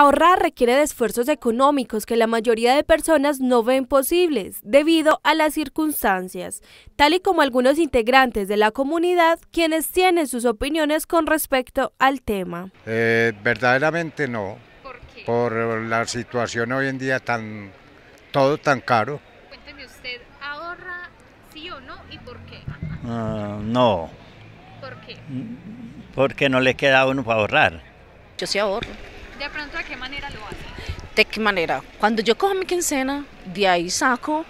Ahorrar requiere de esfuerzos económicos que la mayoría de personas no ven posibles debido a las circunstancias, tal y como algunos integrantes de la comunidad quienes tienen sus opiniones con respecto al tema. Eh, verdaderamente no, ¿Por, qué? por la situación hoy en día tan todo tan caro. Cuénteme usted, ¿ahorra sí o no y por qué? Ah, no. ¿Por qué? Mm, porque no le queda uno para ahorrar. Yo sí ahorro de qué manera lo hacen? ¿De qué manera? Cuando yo cojo mi quincena, de ahí saco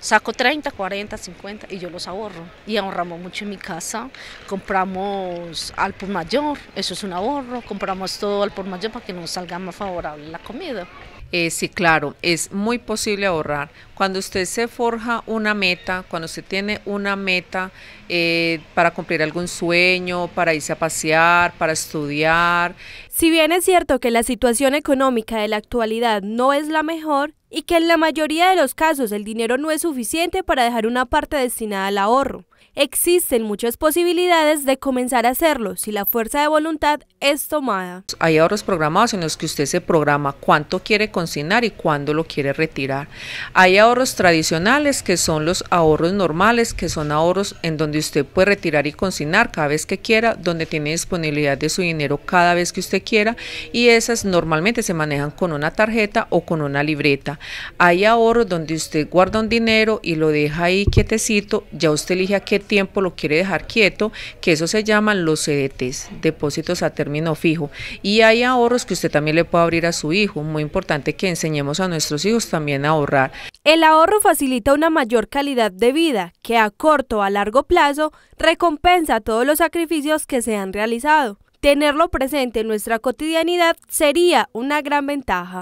saco 30, 40, 50 y yo los ahorro. Y ahorramos mucho en mi casa. Compramos al por mayor, eso es un ahorro. Compramos todo al por mayor para que nos salga más favorable la comida. Eh, sí, claro, es muy posible ahorrar. Cuando usted se forja una meta, cuando se tiene una meta eh, para cumplir algún sueño, para irse a pasear, para estudiar. Si bien es cierto que la situación económica de la actualidad no es la mejor, y que en la mayoría de los casos el dinero no es suficiente para dejar una parte destinada al ahorro. Existen muchas posibilidades de comenzar a hacerlo si la fuerza de voluntad es tomada. Hay ahorros programados en los que usted se programa cuánto quiere consignar y cuándo lo quiere retirar. Hay ahorros tradicionales que son los ahorros normales, que son ahorros en donde usted puede retirar y consignar cada vez que quiera, donde tiene disponibilidad de su dinero cada vez que usted quiera y esas normalmente se manejan con una tarjeta o con una libreta. Hay ahorros donde usted guarda un dinero y lo deja ahí quietecito, ya usted elige a qué tiempo lo quiere dejar quieto, que eso se llaman los CDTs, depósitos a término fijo. Y hay ahorros que usted también le puede abrir a su hijo. Muy importante que enseñemos a nuestros hijos también a ahorrar. El ahorro facilita una mayor calidad de vida que a corto o a largo plazo recompensa todos los sacrificios que se han realizado. Tenerlo presente en nuestra cotidianidad sería una gran ventaja.